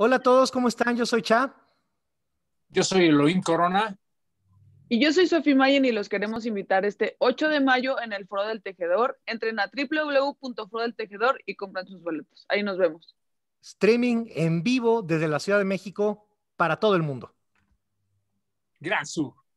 Hola a todos, ¿cómo están? Yo soy Cha. Yo soy Elohim Corona. Y yo soy Sofía Mayen y los queremos invitar este 8 de mayo en el Foro del Tejedor. Entren a tejedor y compran sus boletos. Ahí nos vemos. Streaming en vivo desde la Ciudad de México para todo el mundo. Gracias.